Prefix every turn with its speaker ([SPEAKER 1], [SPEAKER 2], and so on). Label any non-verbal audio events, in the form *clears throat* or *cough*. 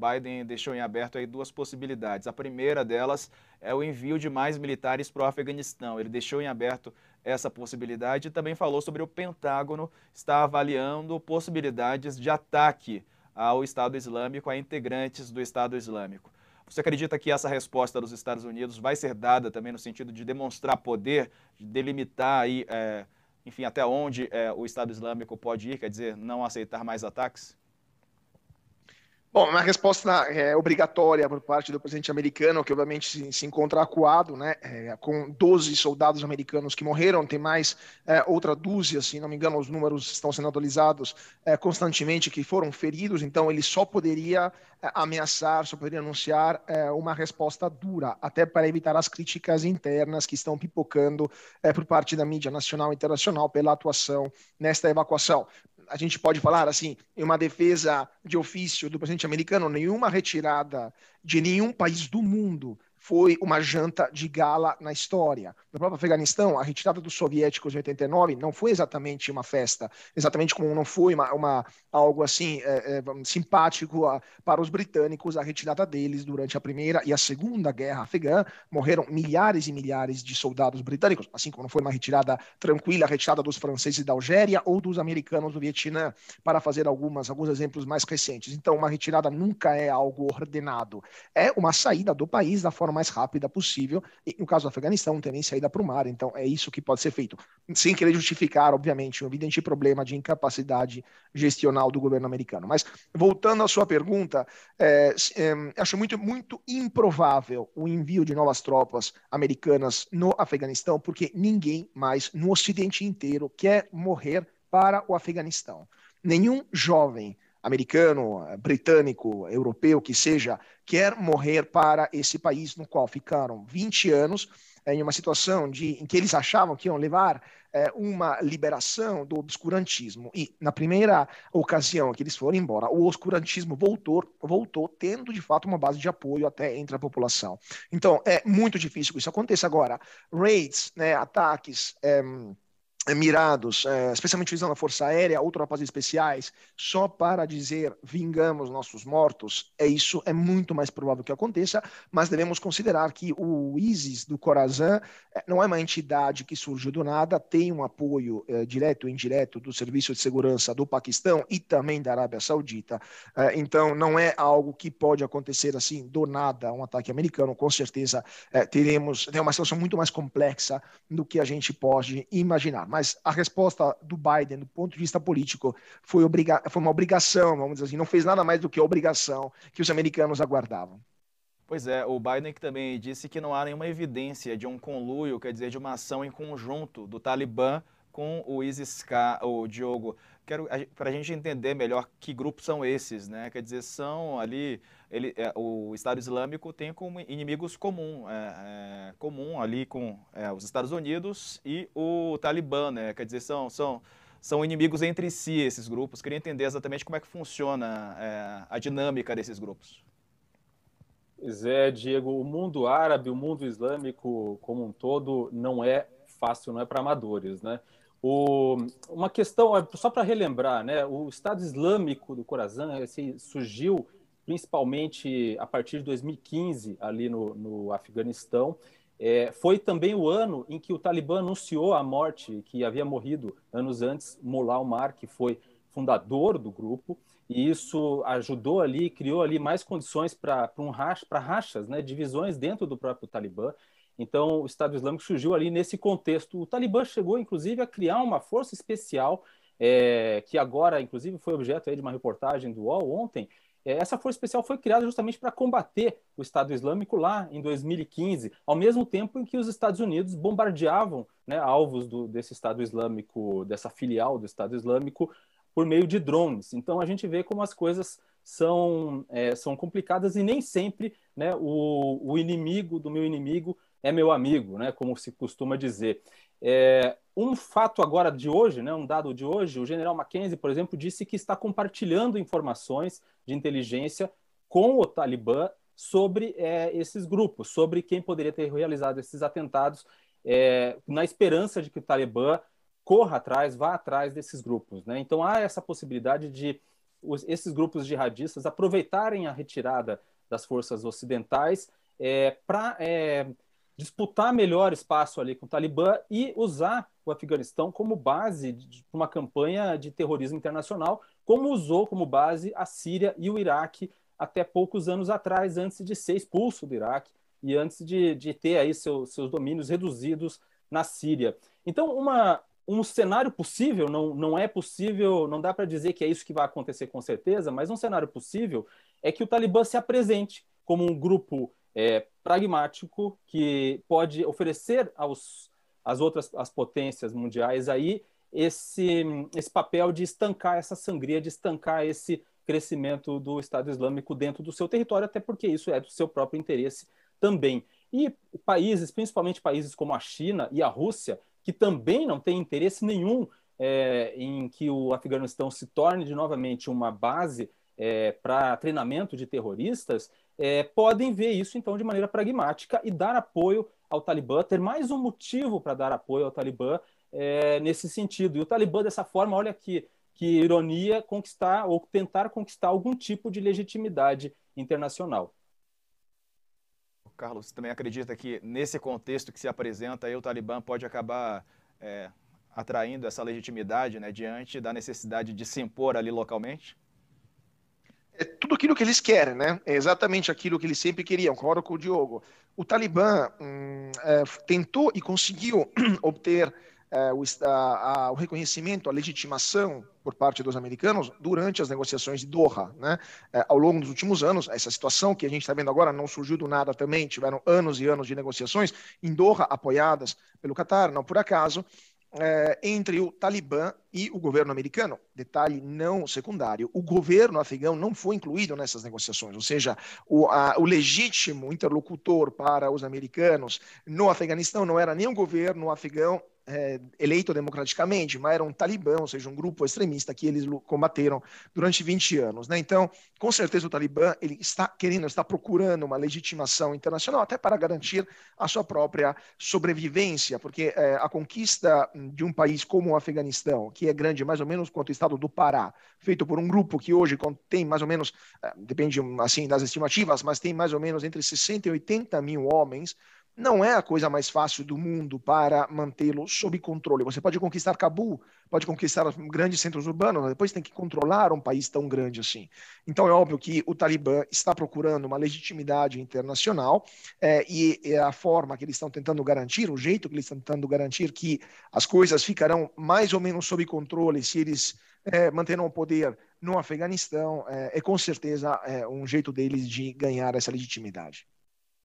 [SPEAKER 1] Biden deixou em aberto aí duas possibilidades. A primeira delas é o envio de mais militares para o Afeganistão. Ele deixou em aberto essa possibilidade e também falou sobre o Pentágono está avaliando possibilidades de ataque ao Estado Islâmico, a integrantes do Estado Islâmico. Você acredita que essa resposta dos Estados Unidos vai ser dada também no sentido de demonstrar poder, de delimitar aí, é, enfim, até onde é, o Estado Islâmico pode ir, quer dizer, não aceitar mais ataques?
[SPEAKER 2] Bom, é uma resposta é, obrigatória por parte do presidente americano, que obviamente se, se encontra acuado, né, é, com 12 soldados americanos que morreram, tem mais é, outra dúzia, se não me engano, os números estão sendo atualizados é, constantemente, que foram feridos, então ele só poderia é, ameaçar, só poderia anunciar uma resposta dura, até para evitar as críticas internas que estão pipocando por parte da mídia nacional e internacional pela atuação nesta evacuação a gente pode falar assim, em uma defesa de ofício do presidente americano, nenhuma retirada de nenhum país do mundo foi uma janta de gala na história. No próprio Afeganistão, a retirada dos soviéticos em 89 não foi exatamente uma festa, exatamente como não foi uma, uma algo assim é, é, simpático a, ah, para os britânicos a retirada deles durante a primeira e a segunda guerra afegã. Morreram milhares e milhares de soldados britânicos, assim como não foi uma retirada tranquila, a retirada dos franceses da Algéria ou dos americanos do Vietnã, para fazer algumas alguns exemplos mais recentes. Então, uma retirada nunca é algo ordenado, é uma saída do país da forma forma mais rápida possível. E, no caso do Afeganistão, não tem nem saída para o mar, então é isso que pode ser feito. Sem querer justificar, obviamente, um evidente problema de incapacidade gestional do governo americano. Mas, voltando à sua pergunta, é, é, acho muito, muito improvável o envio de novas tropas americanas no Afeganistão, porque ninguém mais no Ocidente inteiro quer morrer para o Afeganistão. Nenhum jovem americano, eh, britânico, europeu, que seja, quer morrer para esse país no qual ficaram 20 anos eh, em uma situação de, em que eles achavam que iam levar é, uma liberação do obscurantismo. E na primeira ocasião que eles foram embora, o obscurantismo voltou, voltou tendo de fato uma base de apoio até entre a população. Então é muito difícil que isso aconteça agora. Raids, né, ataques. É, mirados, é, especialmente visando a Força Aérea, ou tropas especiais, só para dizer vingamos nossos mortos, é isso é muito mais provável que aconteça, mas devemos considerar que o ISIS do Corazan é, não é uma entidade que surgiu do nada, tem um apoio é, direto e indireto do Serviço de Segurança do Paquistão e também da Arábia Saudita, então não é algo que pode acontecer assim do nada, um ataque americano, com certeza teremos, tem uma situação muito mais complexa do que a gente pode imaginar mas a resposta do Biden, do ponto de vista político, foi, obriga foi uma obrigação, vamos dizer assim, não fez nada mais do que a obrigação que os americanos aguardavam.
[SPEAKER 1] Pois é, o Biden que também disse que não há nenhuma evidência de um conluio, quer dizer, de uma ação em conjunto do Talibã com o ISIS-K, o Diogo quero para a gente entender melhor que grupos são esses, né? Quer dizer, são ali ele, é, o Estado Islâmico tem como inimigos comum, é, é, comum ali com é, os Estados Unidos e o Talibã, né? Quer dizer, são são são inimigos entre si esses grupos. Queria entender exatamente como é que funciona é, a dinâmica desses grupos.
[SPEAKER 3] Zé, Diego, o mundo árabe, o mundo islâmico como um todo não é fácil, não é para amadores, né? O, uma questão, é, só para relembrar, né, o Estado Islâmico do Corazão assim, surgiu principalmente a partir de 2015, ali no, no Afeganistão. É, foi também o ano em que o Talibã anunciou a morte, que havia morrido anos antes, Mullah Omar, que foi fundador do grupo, e isso ajudou ali, criou ali mais condições para um racha, rachas, né, divisões dentro do próprio Talibã, então, o Estado Islâmico surgiu ali nesse contexto. O Talibã chegou, inclusive, a criar uma força especial, é, que agora, inclusive, foi objeto de uma reportagem do UOL ontem. É, essa força especial foi criada justamente para combater o Estado Islâmico lá em 2015, ao mesmo tempo em que os Estados Unidos bombardeavam né, alvos do, desse Estado Islâmico, dessa filial do Estado Islâmico, por meio de drones. Então, a gente vê como as coisas são, é, são complicadas e nem sempre né, o, o inimigo do meu inimigo é meu amigo, né, como se costuma dizer. É, um fato agora de hoje, né, um dado de hoje, o general Mackenzie, por exemplo, disse que está compartilhando informações de inteligência com o Talibã sobre é, esses grupos, sobre quem poderia ter realizado esses atentados, é, na esperança de que o Talibã corra atrás, vá atrás desses grupos. Né? Então há essa possibilidade de os, esses grupos jihadistas aproveitarem a retirada das forças ocidentais é, para é, disputar melhor espaço ali com o Talibã e usar o Afeganistão como base de uma campanha de terrorismo internacional, como usou como base a Síria e o Iraque até poucos anos atrás, antes de ser expulso do Iraque e antes de, de ter aí seu, seus domínios reduzidos na Síria. Então, uma, um cenário possível, não, não é possível, não dá para dizer que é isso que vai acontecer com certeza, mas um cenário possível é que o Talibã se apresente como um grupo é, pragmático que pode oferecer aos as outras as potências mundiais aí esse esse papel de estancar essa sangria, de estancar esse crescimento do Estado Islâmico dentro do seu território, até porque isso é do seu próprio interesse também. E países, principalmente países como a China e a Rússia, que também não têm interesse nenhum é, em que o Afeganistão se torne de novamente uma base é, para treinamento de terroristas, é, podem ver isso então de maneira pragmática e dar apoio ao Talibã, ter mais um motivo para dar apoio ao Talibã é, nesse sentido. E o Talibã, dessa forma, olha que, que ironia, conquistar ou tentar conquistar algum tipo de legitimidade
[SPEAKER 1] internacional. Carlos, você também acredita que nesse contexto que se apresenta, aí, o Talibã pode acabar é, atraindo essa legitimidade né, diante da necessidade de se impor ali localmente?
[SPEAKER 2] é tudo aquilo que eles querem, né? É exatamente aquilo que eles sempre queriam, concordo com o Diogo. O Talibã hum, é, tentou e conseguiu *clears throat* obter é, o, a, a, o, reconhecimento, a legitimação por parte dos americanos durante as negociações de Doha. Né? É, ao longo dos últimos anos, essa situação que a gente está vendo agora não surgiu do nada também, tiveram anos e anos de negociações em Doha, apoiadas pelo Qatar, não por acaso, é, entre o Talibã e o governo americano. Detalhe não secundário: o governo afegão não foi incluído nessas negociações, ou seja, o, a, o legítimo interlocutor para os americanos no Afeganistão não era nem o governo afegão é, eleito democraticamente, mas era um talibã, ou seja, um grupo extremista que eles combateram durante 20 anos. Né? Então, com certeza o talibã ele está querendo, está procurando uma legitimação internacional até para garantir a sua própria sobrevivência, porque é, a conquista de um país como o Afeganistão, que é grande mais ou menos quanto o estado do Pará, feito por um grupo que hoje tem mais ou menos, é, depende assim das estimativas, mas tem mais ou menos entre 60 e 80 mil homens, não é a coisa mais fácil do mundo para mantê-lo sob controle. Você pode conquistar Cabul, pode conquistar grandes centros urbanos, mas depois tem que controlar um país tão grande assim. Então é óbvio que o Talibã está procurando uma legitimidade internacional é, e é a forma que eles estão tentando garantir, o jeito que eles estão tentando garantir que as coisas ficarão mais ou menos sob controle se eles é, manterão o poder no Afeganistão, é, é com certeza é, um jeito deles de ganhar essa legitimidade.